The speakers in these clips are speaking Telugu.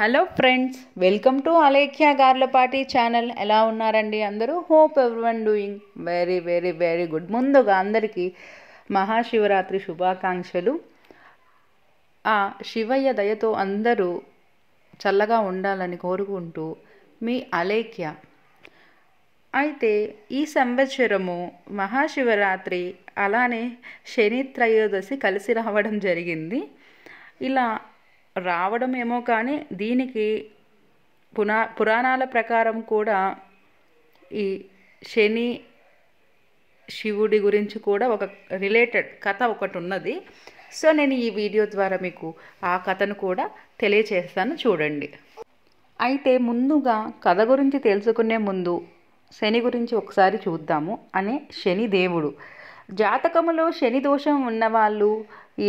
hello friends welcome to Alekhya Garlapati channel ఎలా ఉన్నారండి అందరూ hope one doing very very very good ముందుగా అందరికీ మహాశివరాత్రి శుభాకాంక్షలు ఆ శివయ్య దయతో అందరూ చల్లగా ఉండాలని కోరుకుంటూ మీ అలేఖ్య అయితే ఈ సంవత్సరము మహాశివరాత్రి అలానే శని త్రయోదశి కలిసి రావడం జరిగింది ఇలా రావడం ఏమో కానీ దీనికి పునా పురాణాల ప్రకారం కూడా ఈ శని శివుడి గురించి కూడా ఒక రిలేటెడ్ కథ ఒకటి ఉన్నది సో నేను ఈ వీడియో ద్వారా మీకు ఆ కథను కూడా తెలియచేస్తాను చూడండి అయితే ముందుగా కథ గురించి తెలుసుకునే ముందు శని గురించి ఒకసారి చూద్దాము అనే శని దేవుడు జాతకములో శని దోషం ఉన్నవాళ్ళు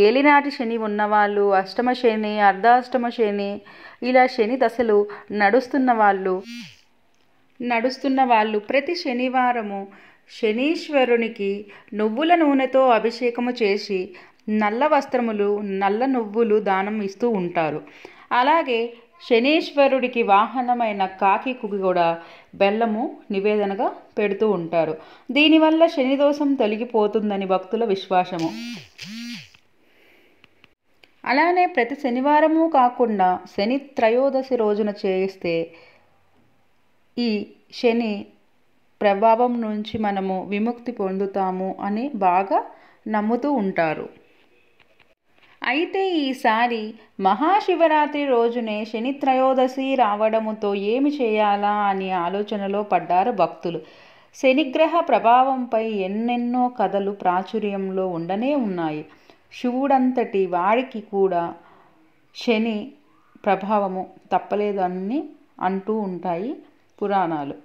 ఏలినాటి శని ఉన్నవాళ్ళు అష్టమ శని అర్ధాష్టమ శని ఇలా శని దశలు నడుస్తున్న వాళ్ళు నడుస్తున్న వాళ్ళు ప్రతి శనివారము శనీశ్వరునికి నువ్వుల నూనెతో అభిషేకము చేసి నల్ల వస్త్రములు నల్ల నువ్వులు దానం ఇస్తూ ఉంటారు అలాగే శనీశ్వరుడికి వాహనమైన కాకికు కూడా బెల్లము నివేదనగా పెడుతూ ఉంటారు దీనివల్ల శనిదోషం తొలగిపోతుందని భక్తుల విశ్వాసము అలానే ప్రతి శనివారము కాకుండా శని త్రయోదశి రోజున చేస్తే ఈ శని ప్రభావం నుంచి మనము విముక్తి పొందుతాము అని బాగా నమ్ముతూ ఉంటారు అయితే ఈసారి మహాశివరాత్రి రోజునే శని త్రయోదశి రావడముతో ఏమి చేయాలా అని ఆలోచనలో పడ్డారు భక్తులు శనిగ్రహ ప్రభావంపై ఎన్నెన్నో కథలు ప్రాచుర్యంలో ఉండనే ఉన్నాయి శివుడంతటి వాడికి కూడా శని ప్రభావము తప్పలేదని అంటూ ఉంటాయి పురాణాలు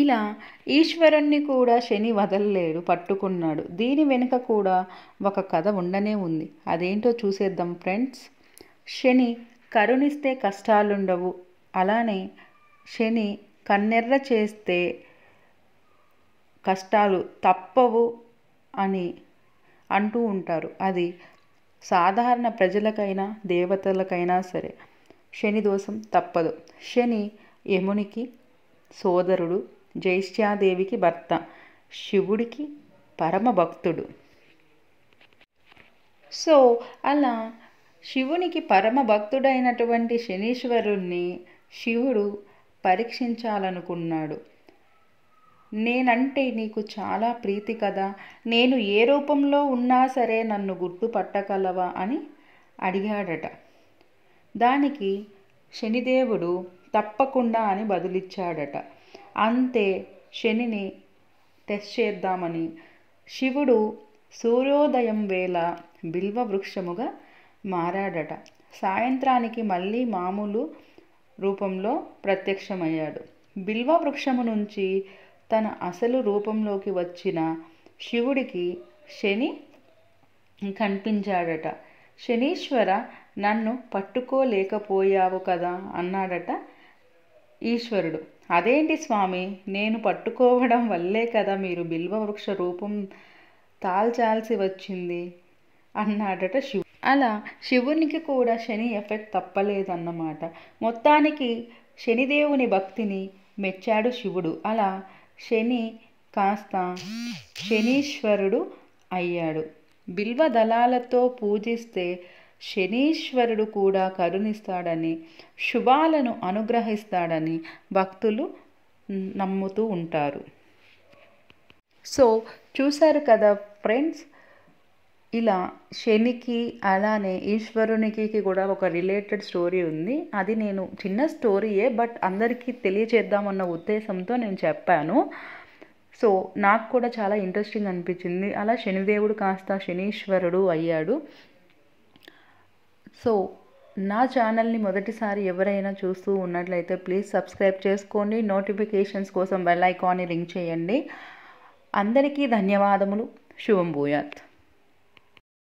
ఇలా ఈశ్వరుణ్ణి కూడా శని వదలలేడు పట్టుకున్నాడు దీని వెనుక కూడా ఒక కథ ఉండనే ఉంది అదేంటో చూసేద్దాం ఫ్రెండ్స్ శని కరుణిస్తే కష్టాలుండవు అలానే శని కన్నెర్ర చేస్తే కష్టాలు తప్పవు అని అంటూ ఉంటారు అది సాధారణ ప్రజలకైనా దేవతలకైనా సరే శని దోషం తప్పదు శని యమునికి సోదరుడు జైశ్యాదేవికి భర్త శివుడికి పరమభక్తుడు సో అలా శివునికి పరమభక్తుడైనటువంటి శనీశ్వరుణ్ణి శివుడు పరీక్షించాలనుకున్నాడు నేనంటే నీకు చాలా ప్రీతి కదా నేను ఏ రూపంలో ఉన్నా సరే నన్ను గుర్తుపట్టగలవా అని అడిగాడట దానికి శనిదేవుడు తప్పకుండా అని బదులిచ్చాడట అంతే శనిని టెస్ట్ చేద్దామని శివుడు సూర్యోదయం వేళ బిల్వ వృక్షముగా మారాడట సాయంత్రానికి మళ్ళీ మామూలు రూపంలో ప్రత్యక్షమయ్యాడు బిల్వ వృక్షము నుంచి తన అసలు రూపంలోకి వచ్చిన శివుడికి శని కనిపించాడట శనీశ్వర నన్ను పట్టుకోలేకపోయావు కదా అన్నాడట ఈశ్వరుడు అదేంటి స్వామి నేను పట్టుకోవడం వల్లే కదా మీరు బిల్వవృక్ష రూపం తాల్చాల్సి వచ్చింది అన్నాడట శివు అలా శివునికి కూడా శని ఎఫెక్ట్ తప్పలేదన్నమాట మొత్తానికి శనిదేవుని భక్తిని మెచ్చాడు శివుడు అలా శని కాస్త శనీశ్వరుడు అయ్యాడు బిల్వ దళాలతో పూజిస్తే శనీశ్వరుడు కూడా కరుణిస్తాడని శుభాలను అనుగ్రహిస్తాడని భక్తులు నమ్ముతూ ఉంటారు సో చూశారు కదా ఫ్రెండ్స్ ఇలా శనికి అలానే ఈశ్వరునికి కూడా ఒక రిలేటెడ్ స్టోరీ ఉంది అది నేను చిన్న స్టోరీయే బట్ అందరికీ తెలియచేద్దామన్న ఉద్దేశంతో నేను చెప్పాను సో నాకు కూడా చాలా ఇంట్రెస్టింగ్ అనిపించింది అలా శనిదేవుడు కాస్త శనీశ్వరుడు అయ్యాడు సో నా ఛానల్ని మొదటిసారి ఎవరైనా చూస్తూ ఉన్నట్లయితే ప్లీజ్ సబ్స్క్రైబ్ చేసుకోండి నోటిఫికేషన్స్ కోసం బెల్ ఐకాన్ని రింగ్ చేయండి అందరికీ ధన్యవాదములు శుభం భూయాత్